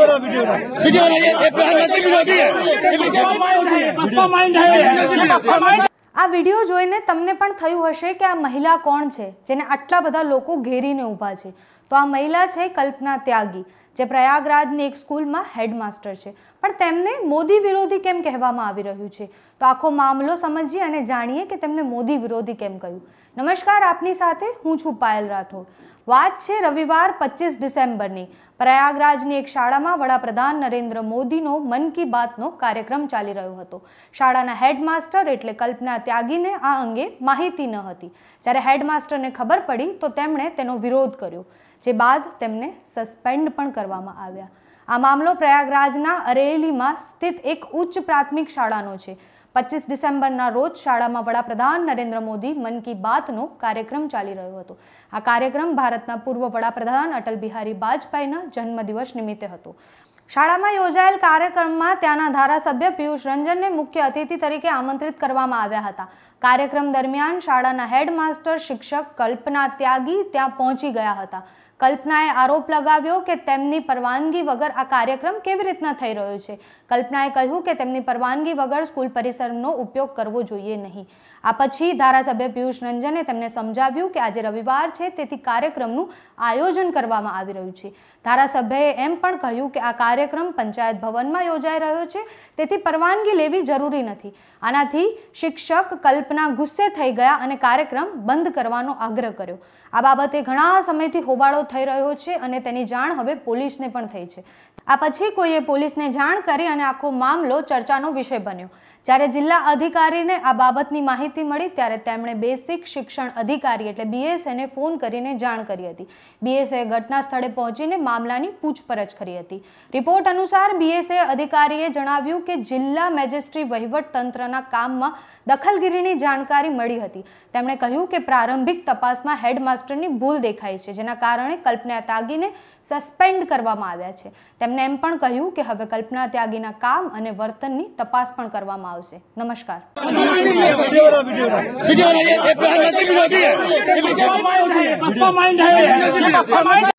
video वाला video video वाला ये प्रधानमंत्री विरोधी है આ વિડીયો જોઈને તમને પણ થયું હશે કે આ મહિલા કોણ છે જેને આટલા બધા લોકો ઘેરીને ઊભા છે તો આ મહિલા છે કલ્પના ત્યાગી જે પ્રયાગરાજની એક સ્કૂલમાં હેડમાસ્ટર છે પણ તેમને મોદી વિરોધી કેમ કહેવામાં આવી રહ્યું છે તો આખો મામલો સમજીએ અને જાણીએ કે તેમને મોદી વિરોધી કેમ કહ્યું નમસ્કાર આપની સાથે હું છું પાયલ રાઠોડ વાત છે રવિવાર પચીસ ડિસેમ્બરની પ્રયાગરાજની એક શાળામાં વડાપ્રધાન નરેન્દ્ર મોદીનો મન કી બાતનો કાર્યક્રમ ચાલી રહ્યો હતો શાળાના હેડમાસ્ટર એટલે કલ્પના ત્યાગીને આ અંગે માહિતી ન હતી જ્યારે હેડમાસ્ટરને ખબર પડી તો તેમણે તેનો વિરોધ કર્યો જે બાદ તેમને સસ્પેન્ડ પણ કર્યો કરવામાં આવ્યા આ મામલો પ્રયાગરાજના અરેલીમાં સ્થિત એક ઉચ્ચ પ્રાથમિક શાળાનો છે પચીસ ડિસેમ્બરના રોજ શાળામાં વડાપ્રધાન નરેન્દ્ર મોદી મન કી બાતનો કાર્યક્રમ ચાલી રહ્યો હતો આ કાર્યક્રમ ભારતના પૂર્વ વડાપ્રધાન અટલ બિહારી વાજપેયીના જન્મદિવસ નિમિત્તે હતો શાળામાં યોજાયેલ કાર્યક્રમમાં ત્યાંના ધારાસભ્ય પિયુષ રંજનને મુખ્ય અતિથિ તરીકે આમંત્રિત કરવામાં આવ્યા હતા કાર્યક્રમ દરમિયાન શાળાના હેડમાસ્ટર શિક્ષક કલ્પના ત્યાગી ત્યાં પહોંચી ગયા હતા કલ્પનાએ આરોપ લગાવ્યો કે તેમની પરવાનગી વગર આ કાર્યક્રમ કેવી રીતના થઈ રહ્યો છે કલ્પનાએ કહ્યું કે તેમની પરવાનગી વગર સ્કૂલ પરિસરનો ઉપયોગ કરવો જોઈએ નહીં આ પછી ધારાસભ્ય પિયુષ રંજને તેમને સમજાવ્યું કે આજે રવિવાર છે તેથી કાર્યક્રમનું આયોજન કરવામાં આવી રહ્યું છે ધારાસભ્યએ એમ પણ કહ્યું કે આ કાર્યક્રમ પંચાયત ભવનમાં યોજાઈ રહ્યો છે તેથી પરવાનગી લેવી જરૂરી નથી આનાથી શિક્ષક કલ્પના ગુસ્સે થઈ ગયા અને કાર્યક્રમ બંધ કરવાનો આગ્રહ કર્યો આ બાબતે ઘણા સમયથી હોબાળો થઈ રહ્યો છે અને તેની જાણ હવે પોલીસને પણ થઈ છે આ પછી કોઈએ પોલીસને જાણ કરી અને આખો મામલો ચર્ચાનો વિષય બન્યો જ્યારે જિલ્લા અધિકારીને આ બાબતની માહિતી મળી ત્યારે તેમણે બેસિક શિક્ષણ અધિકારી એટલે બીએસએને ફોન કરીને જાણ કરી હતી બીએસએ ઘટના સ્થળે પહોંચીને મામલાની પૂછપરછ કરી હતી રિપોર્ટ અનુસાર બીએસએ અધિકારીએ જણાવ્યું કે જિલ્લા મેજિસ્ટ્રી વહીવટ તંત્રના કામમાં દખલગીરીની જાણકારી મળી હતી તેમણે કહ્યું કે પ્રારંભિક તપાસમાં હેડમાસ્ટરની ભૂલ દેખાય છે જેના કારણે કલ્પના ત્યાગીને સસ્પેન્ડ કરવામાં આવ્યા છે તેમણે એમ પણ કહ્યું કે હવે કલ્પના ત્યાગીના કામ અને વર્તનની તપાસ પણ કરવામાં આવશે નમસ્કાર